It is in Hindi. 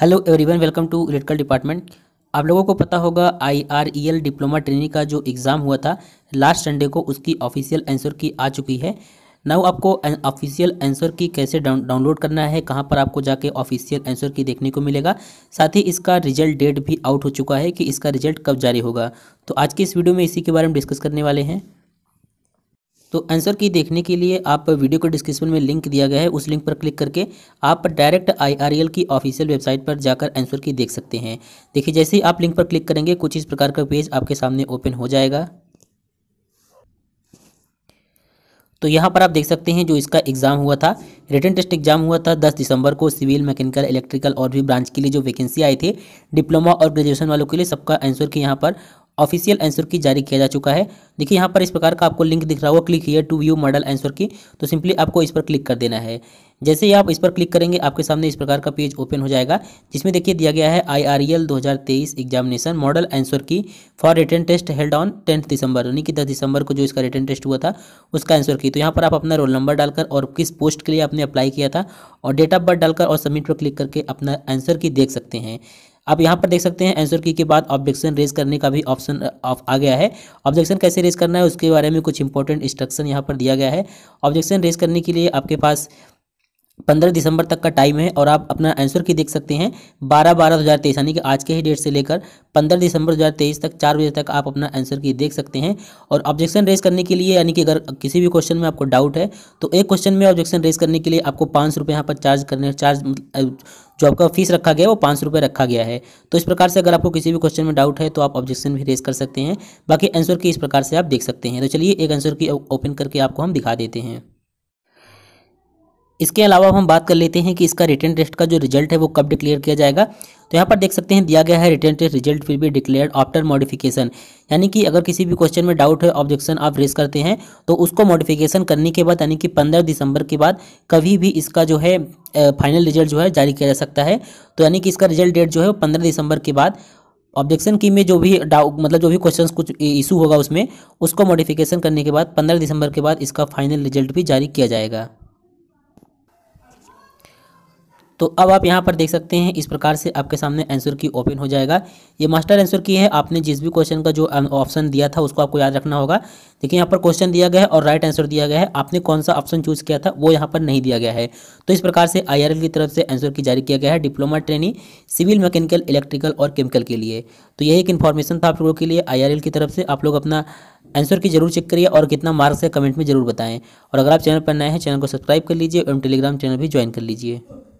hello everyone welcome to electrical department आप लोगों को पता होगा आईआरईएल डिप्लोमा ट्रेनिंग का जो एग्ज़ाम हुआ था लास्ट संडे को उसकी ऑफिशियल आंसर की आ चुकी है नाउ आपको ऑफिशियल आंसर की कैसे डाउनलोड करना है कहाँ पर आपको जाके ऑफिशियल आंसर की देखने को मिलेगा साथ ही इसका रिजल्ट डेट भी आउट हो चुका है कि इसका रिजल्ट कब जारी होगा तो आज की इस वीडियो में इसी के बारे में डिस्कस करने वाले हैं तो आंसर की देखने के लिए आप वीडियो को डिस्क्रिप्शन में लिंक दिया गया है उस लिंक पर क्लिक करके आप डायरेक्ट आई की ऑफिशियल वेबसाइट पर जाकर आंसर की देख सकते हैं देखिए जैसे ही आप लिंक पर क्लिक करेंगे कुछ इस प्रकार का पेज आपके सामने ओपन हो जाएगा तो यहाँ पर आप देख सकते हैं जो इसका एग्ज़ाम हुआ था रिटर्न टेस्ट एग्जाम हुआ था 10 दिसंबर को सिविल मैकेनिकल इलेक्ट्रिकल और भी ब्रांच के लिए जो वैकेंसी आई थी डिप्लोमा और ग्रेजुएशन वालों के लिए सबका आंसर की यहाँ पर ऑफिशियल आंसर की जारी किया जा चुका है देखिए यहाँ पर इस प्रकार का आपको लिंक दिख रहा होगा click here to view model answer key तो सिंपली आपको इस पर क्लिक कर देना है जैसे ही आप इस पर क्लिक करेंगे आपके सामने इस प्रकार का पेज ओपन हो जाएगा जिसमें देखिए दिया गया है आई आर एल दो examination model answer key for written test held on tenth December यानी कि दस दिसंबर को जो इसका रिटर्न टेस्ट हुआ था उसका आंसर की तो यहाँ पर आप अपना रोल नंबर डालकर और किस पोस्ट के लिए आपने अप्लाई किया था और डेट ऑफ बर्थ डालकर और सबमिट पर क्लिक करके अपना आंसर की देख सकते हैं आप यहाँ पर देख सकते हैं आंसर की के बाद ऑब्जेक्शन रेज करने का भी ऑप्शन ऑफ uh, आ गया है ऑब्जेक्शन कैसे रेज करना है उसके बारे में कुछ इंपॉर्टेंट इंस्ट्रक्शन यहाँ पर दिया गया है ऑब्जेक्शन रेज करने के लिए आपके पास पंद्रह दिसंबर तक का टाइम है और आप अपना आंसर की देख सकते हैं बारह बारह दो हज़ार तेईस यानी कि आज के ही डेट से लेकर पंद्रह दिसंबर दो हज़ार तेईस तक चार बजे तक आप अपना आंसर की देख सकते हैं और ऑब्जेक्शन रेज करने के लिए यानी कि अगर किसी भी क्वेश्चन में आपको डाउट है तो एक क्वेश्चन में ऑब्जेक्शन रेज करने के लिए आपको पाँच रुपये यहाँ पर चार्ज करने चार्ज मतलब, जो आपका फीस रखा गया है वो पाँच रुपये रखा गया है तो इस प्रकार से अगर आपको किसी भी क्वेश्चन में डाउट है तो आप ऑब्जेक्शन भी रेज कर सकते हैं बाकी आंसर की इस प्रकार से आप देख सकते हैं तो चलिए एक आंसर की ओपन करके आपको हम दिखा देते हैं इसके अलावा हम बात कर लेते हैं कि इसका रिटर्न टेस्ट का जो रिजल्ट है वो कब डिक्लेयर किया जाएगा तो यहाँ पर देख सकते हैं दिया गया है return test result will be declare after modification यानी कि अगर किसी भी क्वेश्चन में डाउट है ऑब्जेक्शन आप रेस करते हैं तो उसको मॉडिफिकेशन करने के बाद यानी कि पंद्रह दिसंबर के बाद कभी भी इसका जो है फाइनल रिजल्ट जो है जारी किया जा सकता है तो यानी कि इसका रिजल्ट डेट जो है पंद्रह दिसंबर के बाद ऑब्जेक्शन की में जो भी डाउट मतलब जो भी क्वेश्चंस कुछ इशू होगा उसमें उसको मॉडिफिकेशन करने के बाद पंद्रह दिसंबर के बाद इसका फाइनल रिजल्ट भी जारी किया जाएगा तो अब आप यहाँ पर देख सकते हैं इस प्रकार से आपके सामने आंसर की ओपन हो जाएगा ये मास्टर आंसर की है आपने जिस भी क्वेश्चन का जो ऑप्शन दिया था उसको आपको याद रखना होगा देखिए यहाँ पर क्वेश्चन दिया गया है और राइट आंसर दिया गया है आपने कौन सा ऑप्शन चूज़ किया था वो यहाँ पर नहीं दिया गया है तो इस प्रकार से आई की तरफ से आंसर की जारी किया गया है diploma training civil mechanical electrical और केमिकल के लिए तो यही एक इन्फॉर्मेशन था आप लोगों के लिए आई की तरफ से आप लोग अपना आंसर की जरूर चेक करिए और कितना मार्क्स है कमेंट में जरूर बताएं और अगर आप चैनल पर नए हैं चैनल को सब्सक्राइब कर लीजिए एवं टेलीग्राम चैनल भी ज्वाइन कर लीजिए